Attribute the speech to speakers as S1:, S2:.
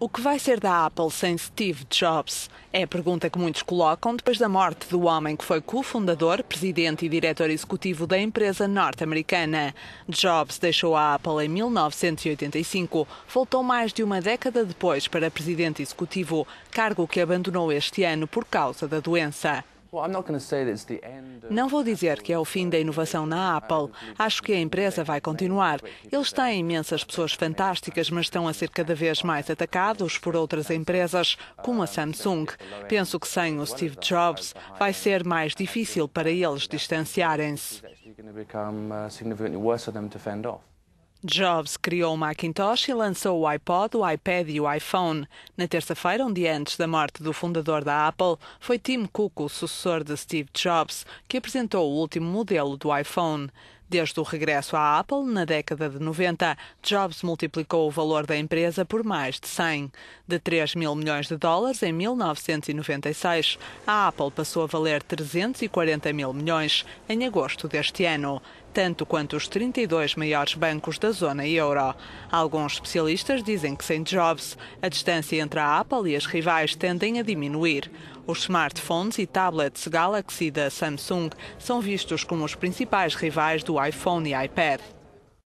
S1: O que vai ser da Apple sem Steve Jobs? É a pergunta que muitos colocam depois da morte do homem que foi cofundador, presidente e diretor executivo da empresa norte-americana. Jobs deixou a Apple em 1985, voltou mais de uma década depois para presidente executivo, cargo que abandonou este ano por causa da doença. Não vou dizer que é o fim da inovação na Apple. Acho que a empresa vai continuar. Eles têm imensas pessoas fantásticas, mas estão a ser cada vez mais atacados por outras empresas, como a Samsung. Penso que sem o Steve Jobs vai ser mais difícil para eles distanciarem-se. Jobs criou o Macintosh e lançou o iPod, o iPad e o iPhone. Na terça-feira, um dia antes da morte do fundador da Apple, foi Tim Cook, o sucessor de Steve Jobs, que apresentou o último modelo do iPhone. Desde o regresso à Apple, na década de 90, Jobs multiplicou o valor da empresa por mais de 100. De 3 mil milhões de dólares em 1996, a Apple passou a valer 340 mil milhões em agosto deste ano tanto quanto os 32 maiores bancos da zona euro. Alguns especialistas dizem que sem Jobs, a distância entre a Apple e as rivais tendem a diminuir. Os smartphones e tablets Galaxy da Samsung são vistos como os principais rivais do iPhone e iPad.